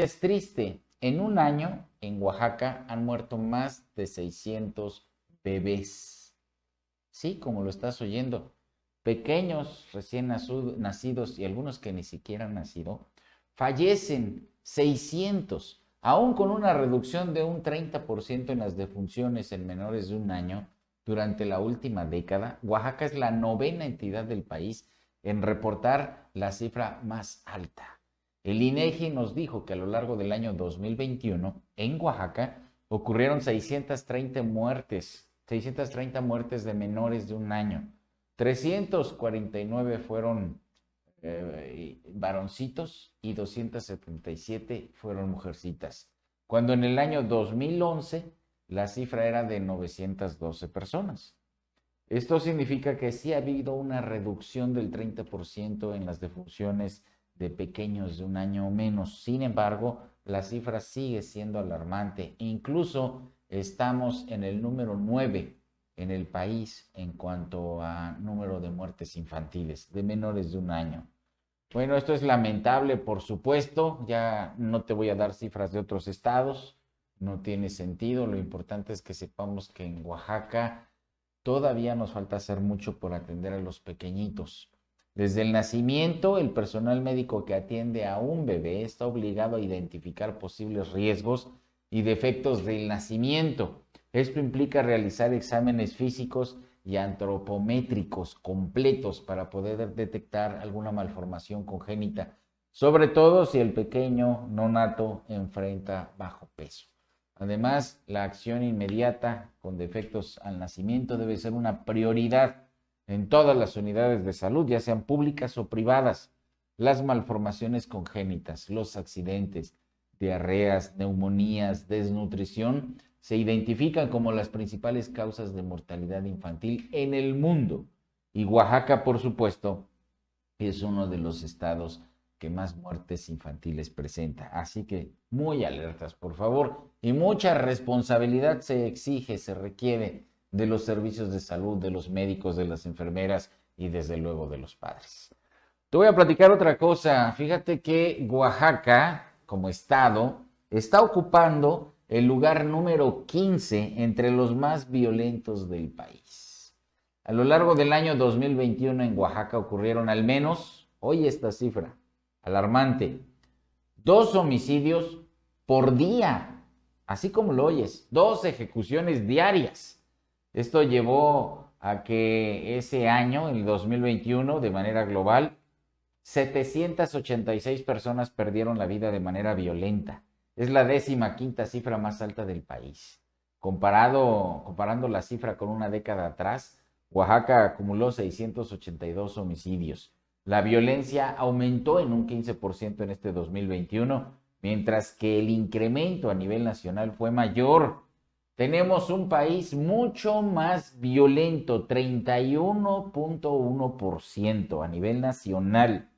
Es triste, en un año en Oaxaca han muerto más de 600 bebés. Sí, como lo estás oyendo, pequeños recién nacidos y algunos que ni siquiera han nacido, fallecen 600, aún con una reducción de un 30% en las defunciones en menores de un año durante la última década. Oaxaca es la novena entidad del país en reportar la cifra más alta. El INEGI nos dijo que a lo largo del año 2021 en Oaxaca ocurrieron 630 muertes, 630 muertes de menores de un año. 349 fueron eh, varoncitos y 277 fueron mujercitas. Cuando en el año 2011 la cifra era de 912 personas. Esto significa que sí ha habido una reducción del 30% en las defunciones de pequeños de un año o menos. Sin embargo, la cifra sigue siendo alarmante. Incluso estamos en el número 9 en el país en cuanto a número de muertes infantiles de menores de un año. Bueno, esto es lamentable, por supuesto. Ya no te voy a dar cifras de otros estados. No tiene sentido. Lo importante es que sepamos que en Oaxaca todavía nos falta hacer mucho por atender a los pequeñitos. Desde el nacimiento, el personal médico que atiende a un bebé está obligado a identificar posibles riesgos y defectos del nacimiento. Esto implica realizar exámenes físicos y antropométricos completos para poder detectar alguna malformación congénita, sobre todo si el pequeño no nato enfrenta bajo peso. Además, la acción inmediata con defectos al nacimiento debe ser una prioridad en todas las unidades de salud, ya sean públicas o privadas, las malformaciones congénitas, los accidentes, diarreas, neumonías, desnutrición, se identifican como las principales causas de mortalidad infantil en el mundo. Y Oaxaca, por supuesto, es uno de los estados que más muertes infantiles presenta. Así que muy alertas, por favor, y mucha responsabilidad se exige, se requiere de los servicios de salud, de los médicos, de las enfermeras y desde luego de los padres. Te voy a platicar otra cosa. Fíjate que Oaxaca, como estado, está ocupando el lugar número 15 entre los más violentos del país. A lo largo del año 2021 en Oaxaca ocurrieron al menos, oye esta cifra, alarmante, dos homicidios por día, así como lo oyes, dos ejecuciones diarias esto llevó a que ese año, el 2021, de manera global, 786 personas perdieron la vida de manera violenta. Es la décima quinta cifra más alta del país. comparando la cifra con una década atrás, Oaxaca acumuló 682 homicidios. La violencia aumentó en un 15% en este 2021, mientras que el incremento a nivel nacional fue mayor tenemos un país mucho más violento, 31.1% a nivel nacional.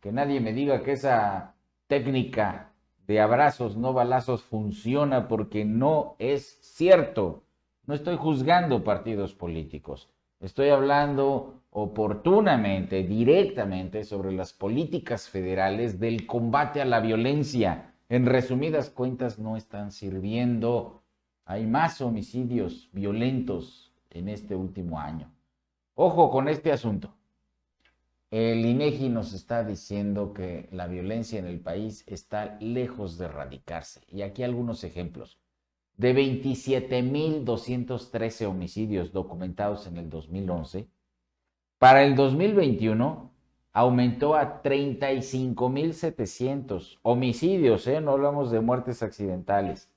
Que nadie me diga que esa técnica de abrazos, no balazos funciona porque no es cierto. No estoy juzgando partidos políticos. Estoy hablando oportunamente, directamente, sobre las políticas federales del combate a la violencia. En resumidas cuentas, no están sirviendo hay más homicidios violentos en este último año. Ojo con este asunto. El INEGI e nos está diciendo que la violencia en el país está lejos de erradicarse. Y aquí algunos ejemplos. De 27.213 homicidios documentados en el 2011, para el 2021 aumentó a 35.700 homicidios, ¿eh? no hablamos de muertes accidentales.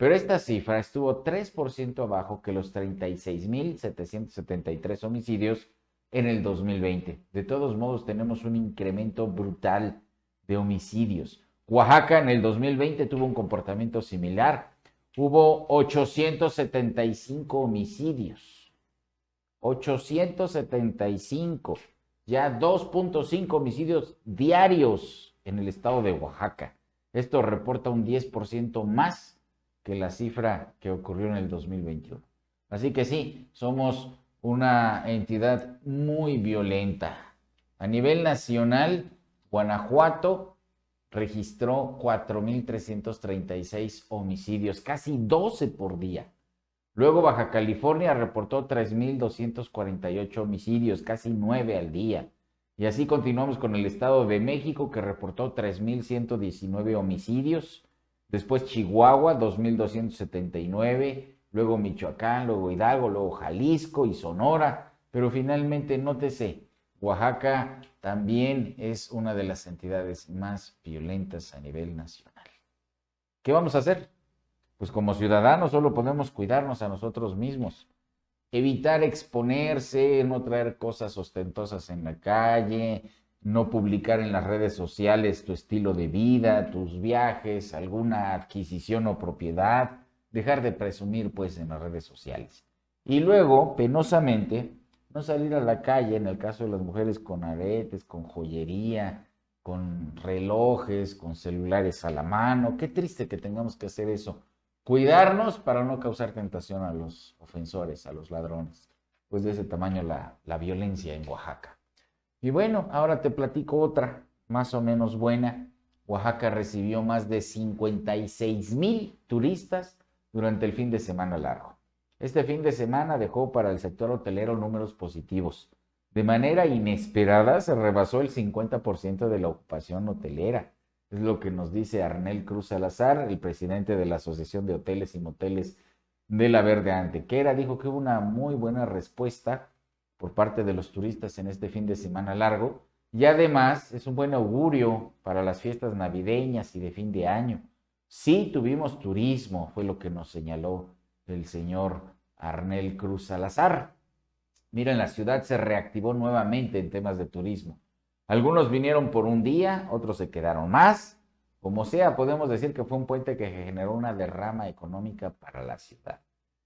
Pero esta cifra estuvo 3% abajo que los 36.773 homicidios en el 2020. De todos modos, tenemos un incremento brutal de homicidios. Oaxaca en el 2020 tuvo un comportamiento similar. Hubo 875 homicidios. 875. Ya 2.5 homicidios diarios en el estado de Oaxaca. Esto reporta un 10% más que la cifra que ocurrió en el 2021. Así que sí, somos una entidad muy violenta. A nivel nacional, Guanajuato registró 4.336 homicidios, casi 12 por día. Luego Baja California reportó 3.248 homicidios, casi 9 al día. Y así continuamos con el Estado de México que reportó 3.119 homicidios después Chihuahua, 2279, luego Michoacán, luego Hidalgo, luego Jalisco y Sonora, pero finalmente, nótese, Oaxaca también es una de las entidades más violentas a nivel nacional. ¿Qué vamos a hacer? Pues como ciudadanos solo podemos cuidarnos a nosotros mismos, evitar exponerse, no traer cosas ostentosas en la calle, no publicar en las redes sociales tu estilo de vida, tus viajes, alguna adquisición o propiedad, dejar de presumir pues en las redes sociales. Y luego, penosamente, no salir a la calle, en el caso de las mujeres, con aretes, con joyería, con relojes, con celulares a la mano. Qué triste que tengamos que hacer eso. Cuidarnos para no causar tentación a los ofensores, a los ladrones. Pues de ese tamaño la, la violencia en Oaxaca. Y bueno, ahora te platico otra, más o menos buena. Oaxaca recibió más de 56 mil turistas durante el fin de semana largo. Este fin de semana dejó para el sector hotelero números positivos. De manera inesperada se rebasó el 50% de la ocupación hotelera. Es lo que nos dice Arnel Cruz Salazar, el presidente de la Asociación de Hoteles y Moteles de la Verde Antequera. Dijo que hubo una muy buena respuesta por parte de los turistas en este fin de semana largo y además es un buen augurio para las fiestas navideñas y de fin de año. Sí tuvimos turismo, fue lo que nos señaló el señor Arnel Cruz Salazar. Miren, la ciudad se reactivó nuevamente en temas de turismo. Algunos vinieron por un día, otros se quedaron más. Como sea, podemos decir que fue un puente que generó una derrama económica para la ciudad.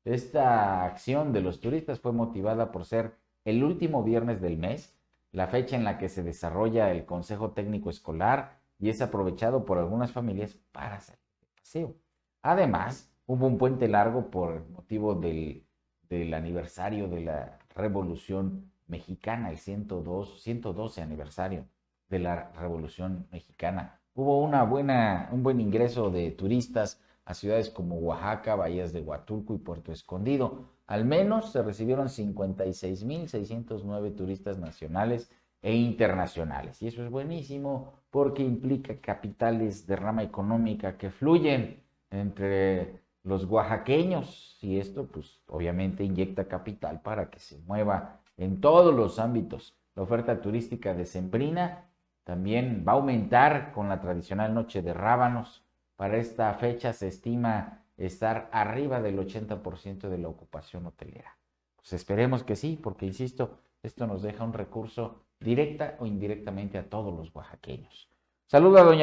Esta acción de los turistas fue motivada por ser el último viernes del mes, la fecha en la que se desarrolla el Consejo Técnico Escolar y es aprovechado por algunas familias para salir de paseo. Además, hubo un puente largo por motivo del, del aniversario de la Revolución Mexicana, el 102, 112 aniversario de la Revolución Mexicana. Hubo una buena, un buen ingreso de turistas a ciudades como Oaxaca, Bahías de Huatulco y Puerto Escondido. Al menos se recibieron 56.609 turistas nacionales e internacionales. Y eso es buenísimo porque implica capitales de rama económica que fluyen entre los oaxaqueños y esto pues obviamente inyecta capital para que se mueva en todos los ámbitos. La oferta turística de Sembrina también va a aumentar con la tradicional noche de rábanos para esta fecha se estima estar arriba del 80% de la ocupación hotelera. Pues esperemos que sí, porque insisto, esto nos deja un recurso directa o indirectamente a todos los oaxaqueños. Saluda, doña